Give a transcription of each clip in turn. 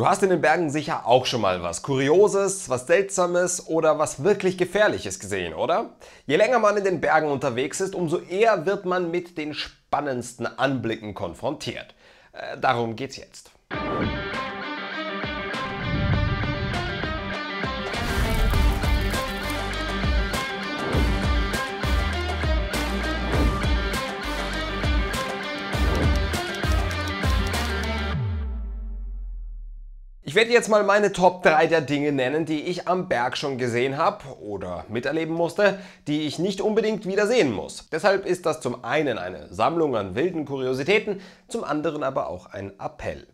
Du hast in den Bergen sicher auch schon mal was Kurioses, was Seltsames oder was wirklich Gefährliches gesehen, oder? Je länger man in den Bergen unterwegs ist, umso eher wird man mit den spannendsten Anblicken konfrontiert. Äh, darum geht's jetzt. Ich werde jetzt mal meine Top 3 der Dinge nennen, die ich am Berg schon gesehen habe oder miterleben musste, die ich nicht unbedingt wieder sehen muss. Deshalb ist das zum einen eine Sammlung an wilden Kuriositäten, zum anderen aber auch ein Appell.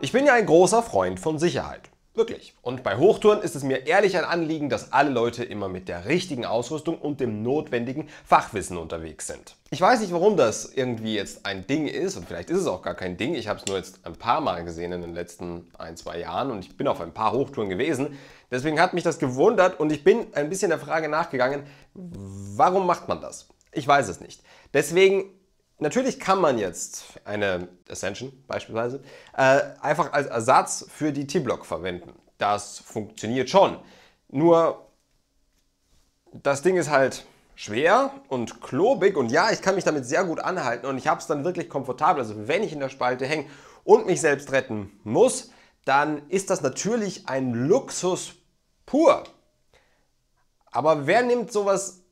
Ich bin ja ein großer Freund von Sicherheit. Wirklich. Und bei Hochtouren ist es mir ehrlich ein Anliegen, dass alle Leute immer mit der richtigen Ausrüstung und dem notwendigen Fachwissen unterwegs sind. Ich weiß nicht, warum das irgendwie jetzt ein Ding ist und vielleicht ist es auch gar kein Ding. Ich habe es nur jetzt ein paar Mal gesehen in den letzten ein, zwei Jahren und ich bin auf ein paar Hochtouren gewesen. Deswegen hat mich das gewundert und ich bin ein bisschen der Frage nachgegangen, warum macht man das? Ich weiß es nicht. Deswegen Natürlich kann man jetzt eine Ascension beispielsweise äh, einfach als Ersatz für die T-Block verwenden. Das funktioniert schon. Nur das Ding ist halt schwer und klobig und ja, ich kann mich damit sehr gut anhalten und ich habe es dann wirklich komfortabel. Also wenn ich in der Spalte hänge und mich selbst retten muss, dann ist das natürlich ein Luxus pur. Aber wer nimmt sowas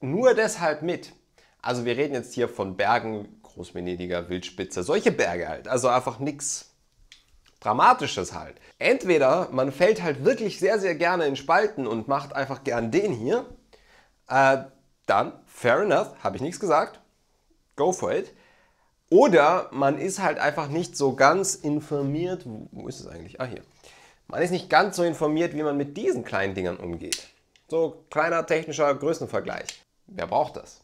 nur deshalb mit? Also wir reden jetzt hier von Bergen, Großvenediger, Wildspitze, solche Berge halt. Also einfach nichts Dramatisches halt. Entweder man fällt halt wirklich sehr, sehr gerne in Spalten und macht einfach gern den hier. Äh, dann, fair enough, habe ich nichts gesagt. Go for it. Oder man ist halt einfach nicht so ganz informiert. Wo, wo ist es eigentlich? Ah, hier. Man ist nicht ganz so informiert, wie man mit diesen kleinen Dingern umgeht. So kleiner technischer Größenvergleich. Wer braucht das?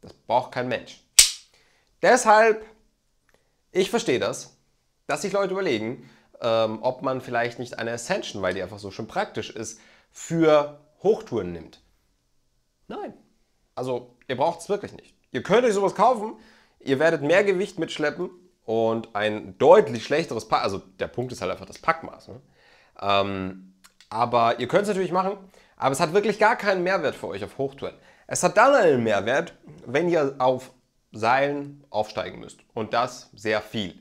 Das braucht kein Mensch. Deshalb, ich verstehe das, dass sich Leute überlegen, ähm, ob man vielleicht nicht eine Ascension, weil die einfach so schön praktisch ist, für Hochtouren nimmt. Nein. Also, ihr braucht es wirklich nicht. Ihr könnt euch sowas kaufen, ihr werdet mehr Gewicht mitschleppen und ein deutlich schlechteres Pack. Also, der Punkt ist halt einfach das Packmaß. Ne? Ähm, aber ihr könnt es natürlich machen, aber es hat wirklich gar keinen Mehrwert für euch auf Hochtouren. Es hat dann einen Mehrwert, wenn ihr auf Seilen aufsteigen müsst und das sehr viel.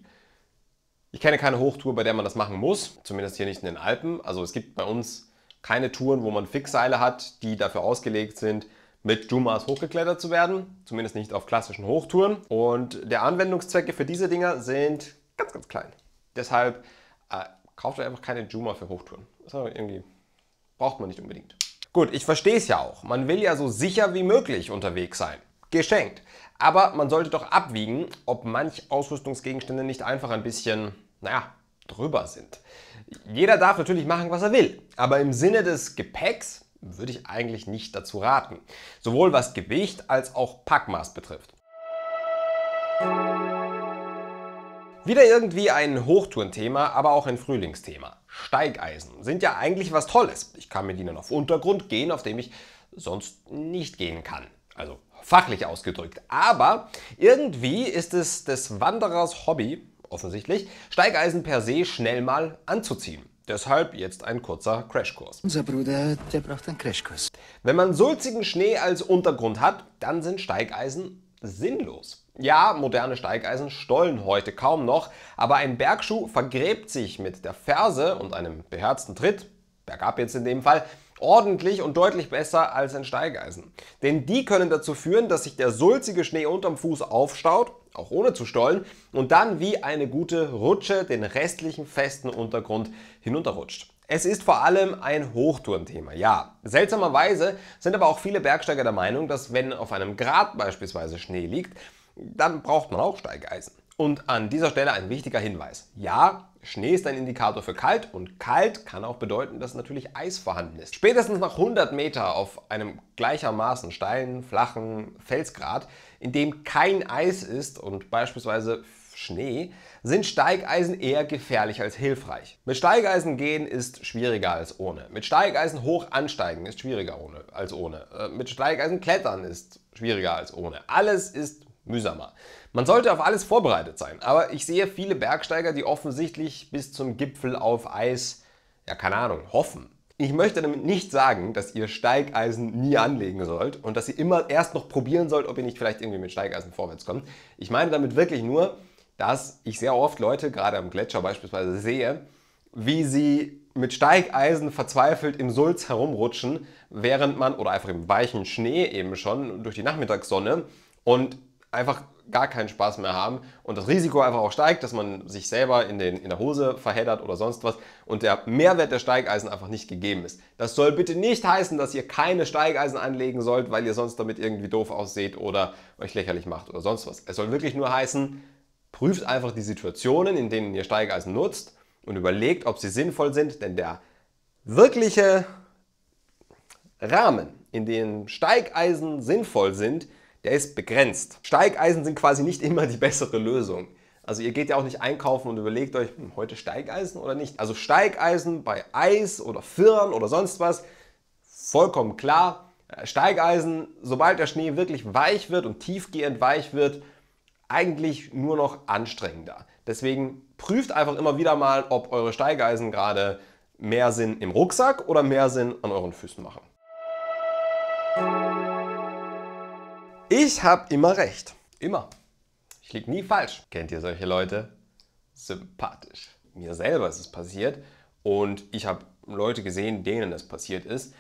Ich kenne keine Hochtour, bei der man das machen muss, zumindest hier nicht in den Alpen. Also es gibt bei uns keine Touren, wo man Fixseile hat, die dafür ausgelegt sind, mit Jumas hochgeklettert zu werden, zumindest nicht auf klassischen Hochtouren. Und der Anwendungszwecke für diese Dinger sind ganz, ganz klein. Deshalb äh, kauft euch einfach keine Juma für Hochtouren. Das ist irgendwie braucht man nicht unbedingt. Gut, ich verstehe es ja auch. Man will ja so sicher wie möglich unterwegs sein geschenkt. Aber man sollte doch abwiegen, ob manch Ausrüstungsgegenstände nicht einfach ein bisschen, naja, drüber sind. Jeder darf natürlich machen, was er will, aber im Sinne des Gepäcks würde ich eigentlich nicht dazu raten. Sowohl was Gewicht als auch Packmaß betrifft. Wieder irgendwie ein Hochtourenthema, aber auch ein Frühlingsthema. Steigeisen sind ja eigentlich was Tolles. Ich kann mit ihnen auf Untergrund gehen, auf dem ich sonst nicht gehen kann. Also fachlich ausgedrückt. Aber irgendwie ist es des Wanderers Hobby, offensichtlich, Steigeisen per se schnell mal anzuziehen. Deshalb jetzt ein kurzer Crashkurs. Unser Bruder, der braucht einen Crashkurs. Wenn man sulzigen Schnee als Untergrund hat, dann sind Steigeisen sinnlos. Ja, moderne Steigeisen stollen heute kaum noch, aber ein Bergschuh vergräbt sich mit der Ferse und einem beherzten Tritt, bergab jetzt in dem Fall, Ordentlich und deutlich besser als ein Steigeisen. Denn die können dazu führen, dass sich der sulzige Schnee unterm Fuß aufstaut, auch ohne zu stollen, und dann wie eine gute Rutsche den restlichen festen Untergrund hinunterrutscht. Es ist vor allem ein Hochtourenthema, ja. Seltsamerweise sind aber auch viele Bergsteiger der Meinung, dass wenn auf einem Grat beispielsweise Schnee liegt, dann braucht man auch Steigeisen. Und an dieser Stelle ein wichtiger Hinweis. Ja, Schnee ist ein Indikator für kalt und kalt kann auch bedeuten, dass natürlich Eis vorhanden ist. Spätestens nach 100 Meter auf einem gleichermaßen steilen, flachen Felsgrat, in dem kein Eis ist und beispielsweise Schnee, sind Steigeisen eher gefährlich als hilfreich. Mit Steigeisen gehen ist schwieriger als ohne. Mit Steigeisen hoch ansteigen ist schwieriger ohne, als ohne. Äh, mit Steigeisen klettern ist schwieriger als ohne. Alles ist mühsamer. Man sollte auf alles vorbereitet sein, aber ich sehe viele Bergsteiger, die offensichtlich bis zum Gipfel auf Eis, ja keine Ahnung, hoffen. Ich möchte damit nicht sagen, dass ihr Steigeisen nie anlegen sollt und dass ihr immer erst noch probieren sollt, ob ihr nicht vielleicht irgendwie mit Steigeisen vorwärts kommt. Ich meine damit wirklich nur, dass ich sehr oft Leute, gerade am Gletscher beispielsweise, sehe, wie sie mit Steigeisen verzweifelt im Sulz herumrutschen, während man, oder einfach im weichen Schnee eben schon, durch die Nachmittagssonne und einfach gar keinen Spaß mehr haben und das Risiko einfach auch steigt, dass man sich selber in, den, in der Hose verheddert oder sonst was und der Mehrwert der Steigeisen einfach nicht gegeben ist. Das soll bitte nicht heißen, dass ihr keine Steigeisen anlegen sollt, weil ihr sonst damit irgendwie doof ausseht oder euch lächerlich macht oder sonst was. Es soll wirklich nur heißen, prüft einfach die Situationen, in denen ihr Steigeisen nutzt und überlegt, ob sie sinnvoll sind, denn der wirkliche Rahmen, in dem Steigeisen sinnvoll sind, der ist begrenzt. Steigeisen sind quasi nicht immer die bessere Lösung. Also ihr geht ja auch nicht einkaufen und überlegt euch, hm, heute Steigeisen oder nicht. Also Steigeisen bei Eis oder Firn oder sonst was, vollkommen klar. Äh, Steigeisen, sobald der Schnee wirklich weich wird und tiefgehend weich wird, eigentlich nur noch anstrengender. Deswegen prüft einfach immer wieder mal, ob eure Steigeisen gerade mehr Sinn im Rucksack oder mehr Sinn an euren Füßen machen. Ich habe immer recht. Immer. Ich liege nie falsch. Kennt ihr solche Leute? Sympathisch. Mir selber ist es passiert und ich habe Leute gesehen, denen das passiert ist,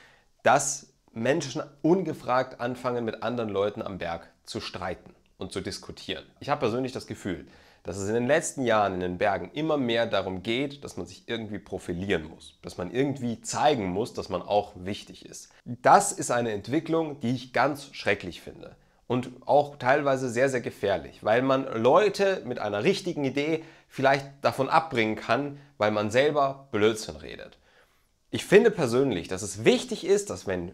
dass Menschen ungefragt anfangen, mit anderen Leuten am Berg zu streiten und zu diskutieren. Ich habe persönlich das Gefühl, dass es in den letzten Jahren in den Bergen immer mehr darum geht, dass man sich irgendwie profilieren muss, dass man irgendwie zeigen muss, dass man auch wichtig ist. Das ist eine Entwicklung, die ich ganz schrecklich finde und auch teilweise sehr, sehr gefährlich, weil man Leute mit einer richtigen Idee vielleicht davon abbringen kann, weil man selber Blödsinn redet. Ich finde persönlich, dass es wichtig ist, dass wenn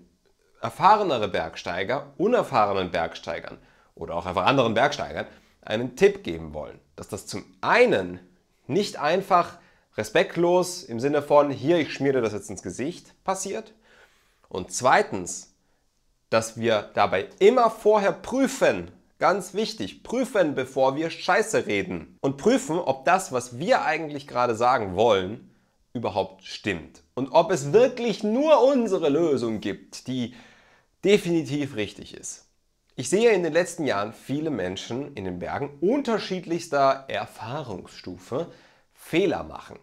erfahrenere Bergsteiger unerfahrenen Bergsteigern oder auch einfach anderen Bergsteigern einen Tipp geben wollen, dass das zum einen nicht einfach respektlos im Sinne von hier, ich schmiere dir das jetzt ins Gesicht passiert und zweitens, dass wir dabei immer vorher prüfen, Ganz wichtig, prüfen, bevor wir Scheiße reden. Und prüfen, ob das, was wir eigentlich gerade sagen wollen, überhaupt stimmt. Und ob es wirklich nur unsere Lösung gibt, die definitiv richtig ist. Ich sehe in den letzten Jahren viele Menschen in den Bergen unterschiedlichster Erfahrungsstufe Fehler machen.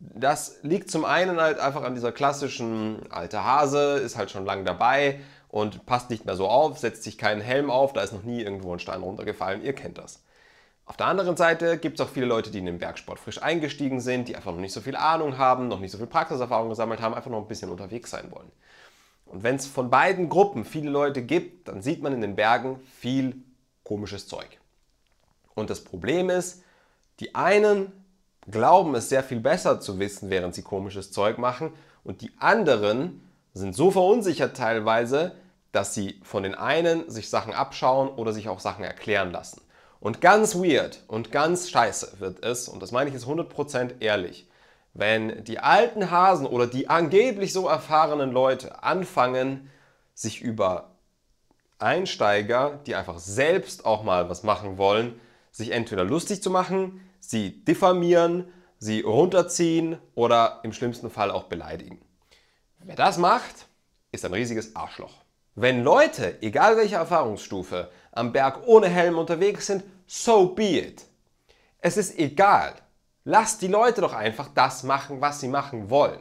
Das liegt zum einen halt einfach an dieser klassischen alte Hase, ist halt schon lang dabei und passt nicht mehr so auf, setzt sich keinen Helm auf, da ist noch nie irgendwo ein Stein runtergefallen, ihr kennt das. Auf der anderen Seite gibt es auch viele Leute, die in den Bergsport frisch eingestiegen sind, die einfach noch nicht so viel Ahnung haben, noch nicht so viel Praxiserfahrung gesammelt haben, einfach noch ein bisschen unterwegs sein wollen. Und wenn es von beiden Gruppen viele Leute gibt, dann sieht man in den Bergen viel komisches Zeug. Und das Problem ist, die einen glauben es sehr viel besser zu wissen, während sie komisches Zeug machen, und die anderen sind so verunsichert teilweise, dass sie von den einen sich Sachen abschauen oder sich auch Sachen erklären lassen. Und ganz weird und ganz scheiße wird es, und das meine ich jetzt 100% ehrlich, wenn die alten Hasen oder die angeblich so erfahrenen Leute anfangen, sich über Einsteiger, die einfach selbst auch mal was machen wollen, sich entweder lustig zu machen, sie diffamieren, sie runterziehen oder im schlimmsten Fall auch beleidigen. Wer das macht, ist ein riesiges Arschloch. Wenn Leute, egal welche Erfahrungsstufe, am Berg ohne Helm unterwegs sind, so be it. Es ist egal. Lasst die Leute doch einfach das machen, was sie machen wollen.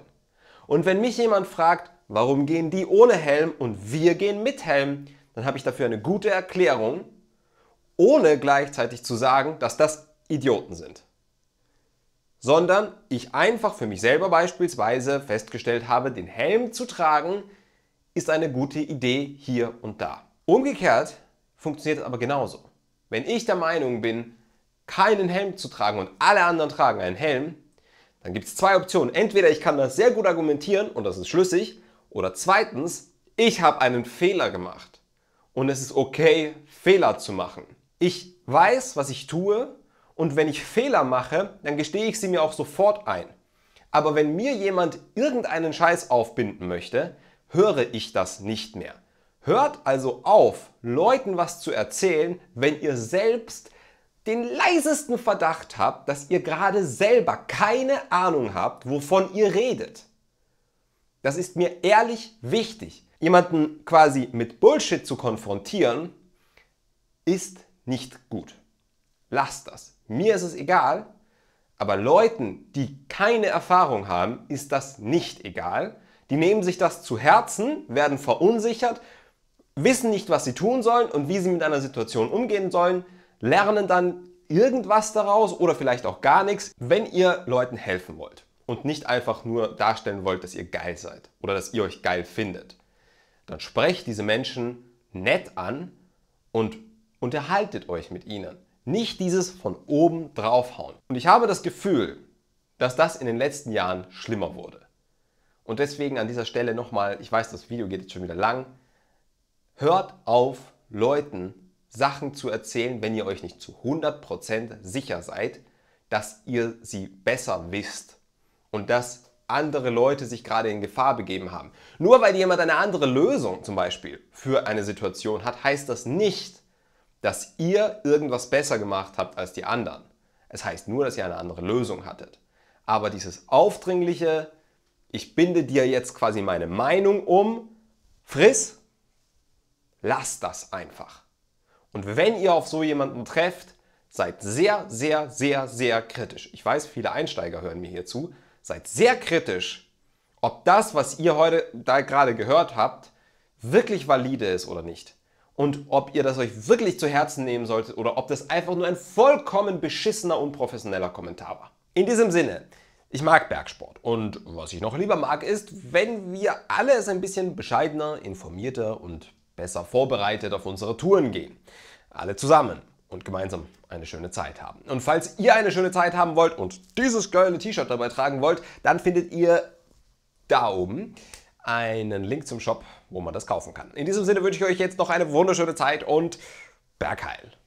Und wenn mich jemand fragt, warum gehen die ohne Helm und wir gehen mit Helm, dann habe ich dafür eine gute Erklärung, ohne gleichzeitig zu sagen, dass das Idioten sind. Sondern ich einfach für mich selber beispielsweise festgestellt habe, den Helm zu tragen ist eine gute Idee hier und da. Umgekehrt funktioniert es aber genauso. Wenn ich der Meinung bin, keinen Helm zu tragen und alle anderen tragen einen Helm, dann gibt es zwei Optionen. Entweder ich kann das sehr gut argumentieren und das ist schlüssig, oder zweitens, ich habe einen Fehler gemacht und es ist okay, Fehler zu machen. Ich weiß, was ich tue und wenn ich Fehler mache, dann gestehe ich sie mir auch sofort ein. Aber wenn mir jemand irgendeinen Scheiß aufbinden möchte, höre ich das nicht mehr. Hört also auf, Leuten was zu erzählen, wenn ihr selbst den leisesten Verdacht habt, dass ihr gerade selber keine Ahnung habt, wovon ihr redet. Das ist mir ehrlich wichtig. Jemanden quasi mit Bullshit zu konfrontieren, ist nicht gut. Lasst das. Mir ist es egal, aber Leuten, die keine Erfahrung haben, ist das nicht egal. Die nehmen sich das zu Herzen, werden verunsichert, wissen nicht, was sie tun sollen und wie sie mit einer Situation umgehen sollen, lernen dann irgendwas daraus oder vielleicht auch gar nichts, wenn ihr Leuten helfen wollt und nicht einfach nur darstellen wollt, dass ihr geil seid oder dass ihr euch geil findet. Dann sprecht diese Menschen nett an und unterhaltet euch mit ihnen. Nicht dieses von oben draufhauen. Und ich habe das Gefühl, dass das in den letzten Jahren schlimmer wurde. Und deswegen an dieser Stelle nochmal, ich weiß, das Video geht jetzt schon wieder lang, hört auf, Leuten Sachen zu erzählen, wenn ihr euch nicht zu 100% sicher seid, dass ihr sie besser wisst und dass andere Leute sich gerade in Gefahr begeben haben. Nur weil jemand eine andere Lösung zum Beispiel für eine Situation hat, heißt das nicht, dass ihr irgendwas besser gemacht habt als die anderen. Es heißt nur, dass ihr eine andere Lösung hattet. Aber dieses aufdringliche, ich binde dir jetzt quasi meine Meinung um, friss, lass das einfach. Und wenn ihr auf so jemanden trefft, seid sehr, sehr, sehr, sehr kritisch. Ich weiß, viele Einsteiger hören mir hier zu. Seid sehr kritisch, ob das, was ihr heute da gerade gehört habt, wirklich valide ist oder nicht. Und ob ihr das euch wirklich zu Herzen nehmen solltet oder ob das einfach nur ein vollkommen beschissener, unprofessioneller Kommentar war. In diesem Sinne, ich mag Bergsport und was ich noch lieber mag ist, wenn wir alle ein bisschen bescheidener, informierter und besser vorbereitet auf unsere Touren gehen. Alle zusammen und gemeinsam eine schöne Zeit haben. Und falls ihr eine schöne Zeit haben wollt und dieses geile T-Shirt dabei tragen wollt, dann findet ihr da oben einen Link zum Shop, wo man das kaufen kann. In diesem Sinne wünsche ich euch jetzt noch eine wunderschöne Zeit und Bergheil.